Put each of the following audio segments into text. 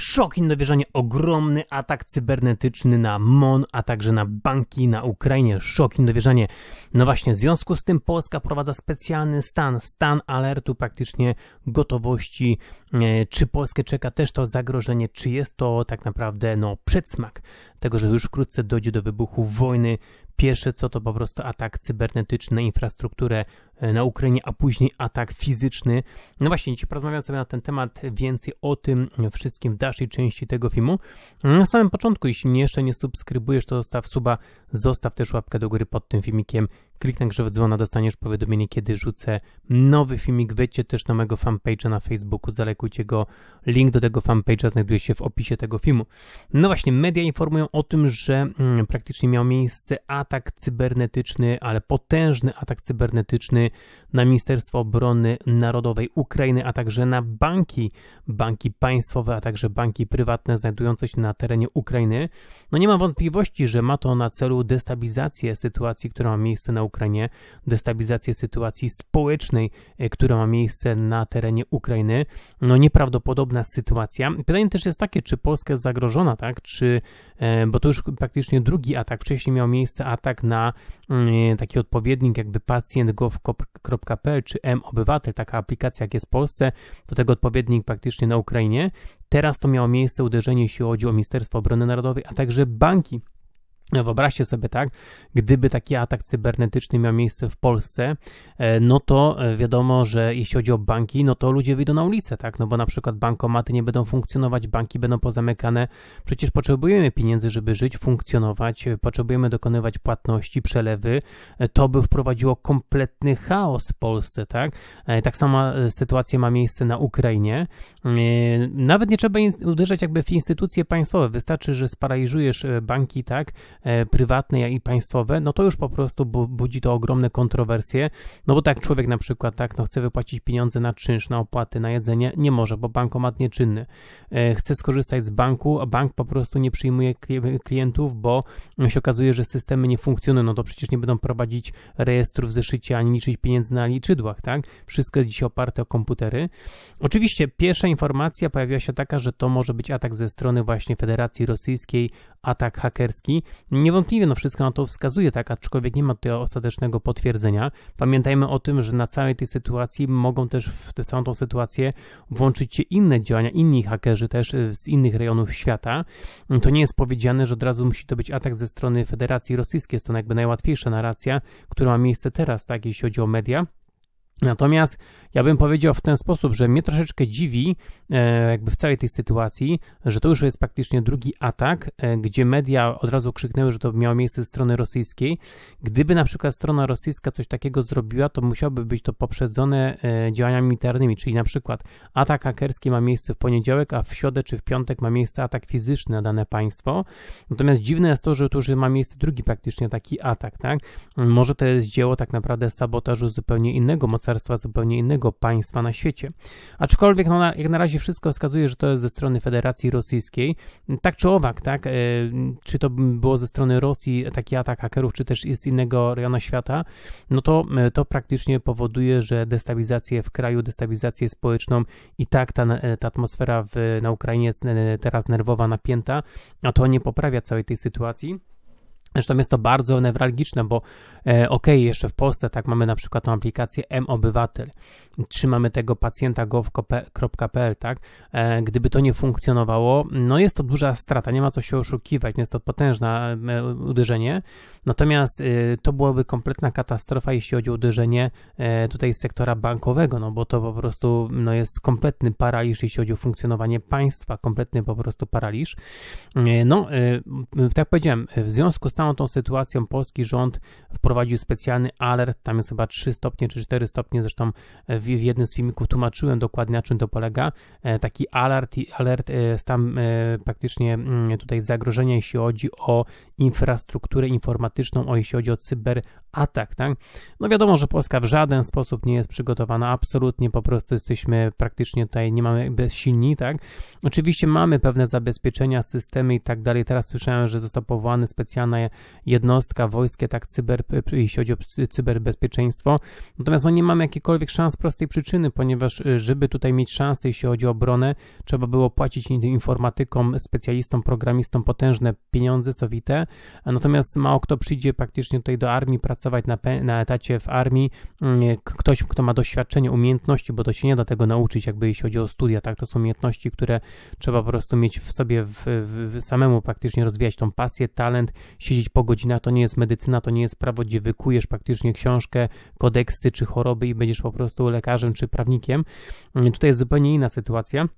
Szok i niedowierzanie, ogromny atak cybernetyczny na MON, a także na banki na Ukrainie. Szok i niedowierzanie. No właśnie, w związku z tym Polska prowadza specjalny stan, stan alertu praktycznie gotowości. E, czy Polskę czeka też to zagrożenie, czy jest to tak naprawdę no, przedsmak tego, że już wkrótce dojdzie do wybuchu wojny. Pierwsze co to po prostu atak cybernetyczny na infrastrukturę E, na Ukrainie, a później atak fizyczny. No właśnie, dzisiaj porozmawiam sobie na ten temat więcej o tym wszystkim w dalszej części tego filmu. Na samym początku, jeśli jeszcze nie subskrybujesz, to zostaw suba, zostaw też łapkę do góry pod tym filmikiem. Kliknę grzew dzwona, dostaniesz powiadomienie, kiedy rzucę nowy filmik. Wejdźcie też na mojego fanpage'a na Facebooku, zalekujcie go. Link do tego fanpage'a znajduje się w opisie tego filmu. No właśnie, media informują o tym, że mm, praktycznie miał miejsce atak cybernetyczny, ale potężny atak cybernetyczny na Ministerstwo Obrony Narodowej Ukrainy, a także na banki, banki państwowe, a także banki prywatne znajdujące się na terenie Ukrainy. No nie mam wątpliwości, że ma to na celu destabilizację sytuacji, która ma miejsce na Ukrainie, destabilizację sytuacji społecznej, e, która ma miejsce na terenie Ukrainy. No nieprawdopodobna sytuacja. Pytanie też jest takie, czy Polska jest zagrożona, tak? Czy, e, bo to już praktycznie drugi atak. Wcześniej miał miejsce atak na mm, e, taki odpowiednik jakby pacjent.gov.pl czy mObywatel, taka aplikacja jak jest w Polsce, to tego odpowiednik praktycznie na Ukrainie. Teraz to miało miejsce uderzenie, jeśli chodzi o Ministerstwo Obrony Narodowej, a także banki no, wyobraźcie sobie tak, gdyby taki atak cybernetyczny miał miejsce w Polsce, e, no to e, wiadomo, że jeśli chodzi o banki, no to ludzie wyjdą na ulicę, tak? No bo na przykład bankomaty nie będą funkcjonować, banki będą pozamykane. Przecież potrzebujemy pieniędzy, żeby żyć, funkcjonować, e, potrzebujemy dokonywać płatności, przelewy. To by wprowadziło kompletny chaos w Polsce, tak? Tak sama sytuacja ma miejsce na Ukrainie. Nawet nie trzeba uderzać jakby w instytucje państwowe, wystarczy, że sparaliżujesz banki, tak? E, prywatne, jak i państwowe, no to już po prostu budzi to ogromne kontrowersje, no bo tak człowiek na przykład, tak, no chce wypłacić pieniądze na czynsz, na opłaty, na jedzenie, nie może, bo bankomat nieczynny. E, chce skorzystać z banku, a bank po prostu nie przyjmuje klientów, bo się okazuje, że systemy nie funkcjonują, no to przecież nie będą prowadzić rejestrów w ani liczyć pieniędzy na liczydłach, tak? Wszystko jest dziś oparte o komputery. Oczywiście pierwsza informacja pojawiła się taka, że to może być atak ze strony właśnie Federacji Rosyjskiej atak hakerski. Niewątpliwie no wszystko na to wskazuje, tak, aczkolwiek nie ma tutaj ostatecznego potwierdzenia. Pamiętajmy o tym, że na całej tej sytuacji mogą też w tę całą tą sytuację włączyć się inne działania, inni hakerzy też e, z innych rejonów świata. To nie jest powiedziane, że od razu musi to być atak ze strony Federacji Rosyjskiej, jest to jakby najłatwiejsza narracja, która ma miejsce teraz, tak, jeśli chodzi o media. Natomiast ja bym powiedział w ten sposób, że mnie troszeczkę dziwi, e, jakby w całej tej sytuacji, że to już jest praktycznie drugi atak, e, gdzie media od razu krzyknęły, że to miało miejsce ze strony rosyjskiej. Gdyby na przykład strona rosyjska coś takiego zrobiła, to musiałoby być to poprzedzone e, działaniami militarnymi, czyli na przykład atak hakerski ma miejsce w poniedziałek, a w środę czy w piątek ma miejsce atak fizyczny na dane państwo. Natomiast dziwne jest to, że tu już ma miejsce drugi praktycznie taki atak, tak? Może to jest dzieło tak naprawdę sabotażu zupełnie innego, mocarstwa mocarstwa zupełnie innego państwa na świecie. Aczkolwiek no, jak na razie wszystko wskazuje, że to jest ze strony Federacji Rosyjskiej. Tak czy owak, tak? E, czy to było ze strony Rosji taki atak hakerów, czy też jest innego rejona świata, no to e, to praktycznie powoduje, że destabilizację w kraju, destabilizację społeczną i tak ta, e, ta atmosfera w, na Ukrainie jest teraz nerwowa, napięta, a to nie poprawia całej tej sytuacji. Zresztą jest to bardzo newralgiczne, bo e, okej, okay, jeszcze w Polsce tak mamy na przykład tą aplikację mObywatel. trzymamy tego pacjenta gov.pl, tak? E, gdyby to nie funkcjonowało, no jest to duża strata, nie ma co się oszukiwać, jest to potężne e, uderzenie, natomiast e, to byłaby kompletna katastrofa, jeśli chodzi o uderzenie e, tutaj sektora bankowego, no bo to po prostu no, jest kompletny paraliż, jeśli chodzi o funkcjonowanie państwa, kompletny po prostu paraliż. E, no, tak powiedziałem, w związku z całą tą sytuacją polski rząd wprowadził specjalny alert, tam jest chyba 3 stopnie czy 4 stopnie, zresztą e, w, w jednym z filmików tłumaczyłem dokładnie na czym to polega. E, taki alert, alert e, stan praktycznie mm, tutaj zagrożenia, jeśli chodzi o infrastrukturę informatyczną, o jeśli chodzi o cyber atak, tak? No wiadomo, że Polska w żaden sposób nie jest przygotowana, absolutnie po prostu jesteśmy praktycznie tutaj, nie mamy bezsilni, tak? Oczywiście mamy pewne zabezpieczenia, systemy i tak dalej. Teraz słyszałem, że został powołany specjalna jednostka wojskie, tak, cyber, jeśli chodzi o cyberbezpieczeństwo. Natomiast no nie mamy jakiejkolwiek szans prostej przyczyny, ponieważ y, żeby tutaj mieć szansę, jeśli chodzi o obronę, trzeba było płacić informatykom, specjalistom, programistom potężne pieniądze sowite, natomiast mało kto przyjdzie praktycznie tutaj do armii, pracuje pracować na, na etacie w armii mm, ktoś, kto ma doświadczenie, umiejętności, bo to się nie da tego nauczyć, jakby jeśli chodzi o studia, tak, to są umiejętności, które trzeba po prostu mieć w sobie w, w, samemu praktycznie rozwijać tą pasję, talent, siedzieć po godzinach, to nie jest medycyna, to nie jest prawo, gdzie wykujesz praktycznie książkę, kodeksy czy choroby i będziesz po prostu lekarzem czy prawnikiem. Mm, tutaj jest zupełnie inna sytuacja.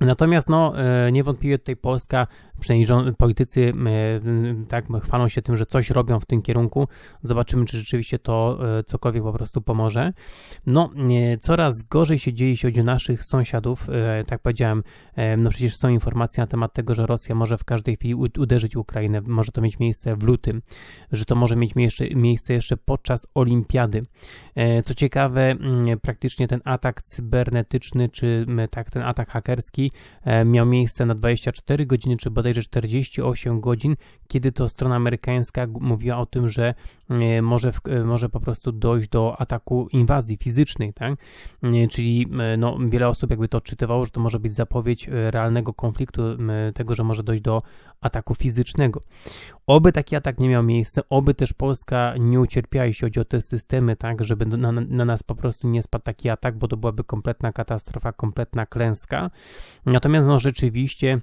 Natomiast no, e, niewątpliwie tutaj Polska, przynajmniej politycy e, tak chwalą się tym, że coś robią w tym kierunku. Zobaczymy, czy rzeczywiście to e, cokolwiek po prostu pomoże. No, coraz gorzej się dzieje, jeśli chodzi o naszych sąsiadów. Tak powiedziałem, no przecież są informacje na temat tego, że Rosja może w każdej chwili uderzyć Ukrainę. Może to mieć miejsce w lutym, że to może mieć miejsce jeszcze podczas olimpiady. Co ciekawe, praktycznie ten atak cybernetyczny, czy tak ten atak hakerski, E, miał miejsce na 24 godziny, czy bodajże 48 godzin, kiedy to strona amerykańska mówiła o tym, że e, może, e, może po prostu dojść do ataku inwazji fizycznej, tak? Czyli no, wiele osób jakby to odczytywało, że to może być zapowiedź realnego konfliktu, tego, że może dojść do ataku fizycznego. Oby taki atak nie miał miejsca, oby też Polska nie ucierpiała, jeśli chodzi o te systemy, tak, żeby na, na nas po prostu nie spadł taki atak, bo to byłaby kompletna katastrofa, kompletna klęska. Natomiast no, rzeczywiście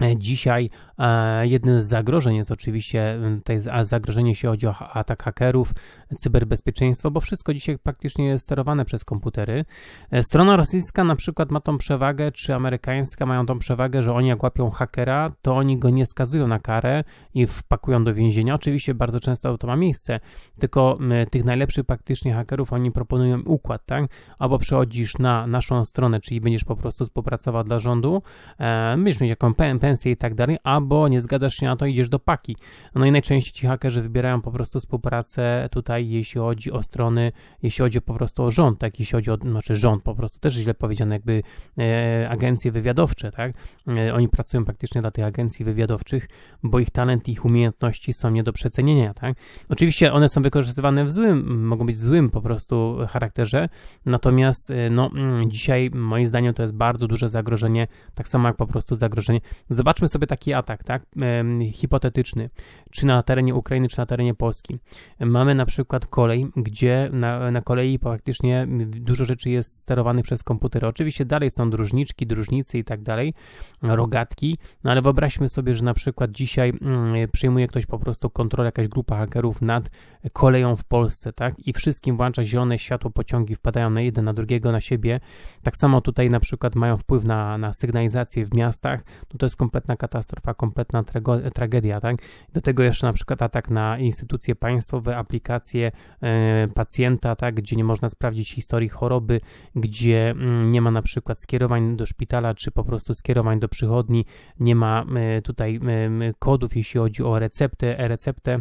E, dzisiaj e, jednym z zagrożeń jest oczywiście to jest zagrożenie, jeśli chodzi o atak hakerów, cyberbezpieczeństwo, bo wszystko dzisiaj praktycznie jest sterowane przez komputery. E, strona rosyjska na przykład ma tą przewagę, czy amerykańska mają tą przewagę, że oni jak łapią hakera, to oni go nie skazują na karę i wpakują do więzienia. Oczywiście bardzo często to ma miejsce, tylko tych najlepszych praktycznie hakerów oni proponują układ, tak? Albo przechodzisz na naszą stronę, czyli będziesz po prostu współpracował dla rządu, e, będziesz mieć jaką pretensje i tak dalej, albo nie zgadzasz się na to, idziesz do paki. No i najczęściej ci hakerzy wybierają po prostu współpracę tutaj, jeśli chodzi o strony, jeśli chodzi po prostu o rząd, tak, jeśli chodzi o, znaczy rząd po prostu, też źle powiedziane, jakby e, agencje wywiadowcze, tak, e, oni pracują praktycznie dla tych agencji wywiadowczych, bo ich talent, ich umiejętności są nie do przecenienia, tak. Oczywiście one są wykorzystywane w złym, mogą być w złym po prostu charakterze, natomiast e, no mm, dzisiaj moim zdaniem to jest bardzo duże zagrożenie, tak samo jak po prostu zagrożenie Zobaczmy sobie taki atak, tak? Hipotetyczny. Czy na terenie Ukrainy, czy na terenie Polski. Mamy na przykład kolej, gdzie na, na kolei praktycznie dużo rzeczy jest sterowanych przez komputery. Oczywiście dalej są dróżniczki, dróżnicy i tak dalej, rogatki, no ale wyobraźmy sobie, że na przykład dzisiaj mm, przyjmuje ktoś po prostu kontrolę, jakaś grupa hakerów nad koleją w Polsce, tak? I wszystkim włącza zielone światło, pociągi wpadają na jeden, na drugiego, na siebie. Tak samo tutaj na przykład mają wpływ na, na sygnalizację w miastach, no to jest kompletna katastrofa, kompletna tragedia, tak? Do tego jeszcze na przykład atak na instytucje państwowe, aplikacje e, pacjenta, tak? Gdzie nie można sprawdzić historii choroby, gdzie mm, nie ma na przykład skierowań do szpitala, czy po prostu skierowań do przychodni, nie ma e, tutaj kodów, jeśli chodzi o receptę, e-receptę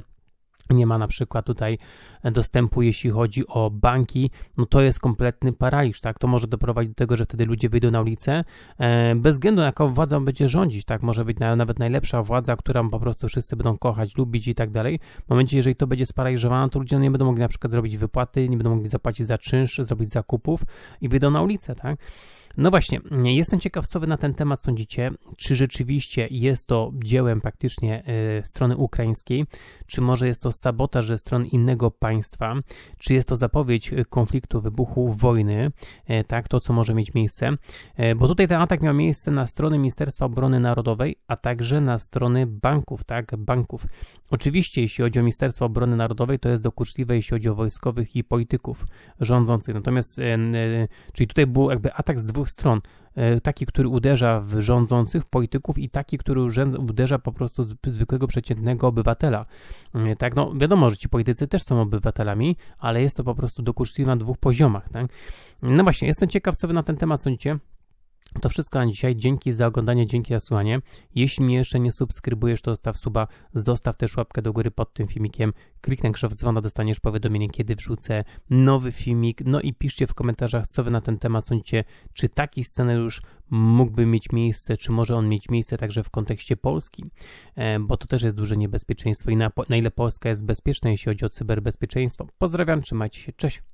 nie ma na przykład tutaj dostępu, jeśli chodzi o banki, no to jest kompletny paraliż, tak? To może doprowadzić do tego, że wtedy ludzie wyjdą na ulicę e, bez względu na jaką władza będzie rządzić, tak? Może być nawet najlepsza władza, którą po prostu wszyscy będą kochać, lubić i tak dalej. W momencie, jeżeli to będzie sparaliżowane, to ludzie nie będą mogli na przykład zrobić wypłaty, nie będą mogli zapłacić za czynsz, zrobić zakupów i wyjdą na ulicę, tak? No właśnie, jestem ciekaw, co wy na ten temat sądzicie. Czy rzeczywiście jest to dziełem praktycznie e, strony ukraińskiej, czy może jest to sabotaż ze strony innego państwa, czy jest to zapowiedź e, konfliktu, wybuchu, wojny, e, tak, to co może mieć miejsce. Bo tutaj ten atak miał miejsce na strony Ministerstwa Obrony Narodowej, a także na strony banków, tak, banków. Oczywiście, jeśli chodzi o Ministerstwo Obrony Narodowej, to jest dokuczliwe, jeśli chodzi o wojskowych i polityków rządzących. Natomiast, e, e, czyli tutaj był jakby atak z dwóch stron. E, taki, który uderza w rządzących, w polityków i taki, który uderza po prostu zwykłego, przeciętnego obywatela. Tak, no wiadomo, że ci politycy też są obywatelami, ale jest to po prostu dokuczliwe na dwóch poziomach, tak? No właśnie, jestem ciekaw, co wy na ten temat sądzicie. To wszystko na dzisiaj. Dzięki za oglądanie, dzięki za słuchanie. Jeśli mnie jeszcze nie subskrybujesz, to zostaw suba, zostaw też łapkę do góry pod tym filmikiem. Kliknij krzyw dzwona, dostaniesz powiadomienie, kiedy wrzucę nowy filmik. No i piszcie w komentarzach, co wy na ten temat sądzicie, czy taki scenariusz mógłby mieć miejsce, czy może on mieć miejsce także w kontekście Polski, e, bo to też jest duże niebezpieczeństwo i na, na ile Polska jest bezpieczna, jeśli chodzi o cyberbezpieczeństwo. Pozdrawiam, trzymajcie się, cześć!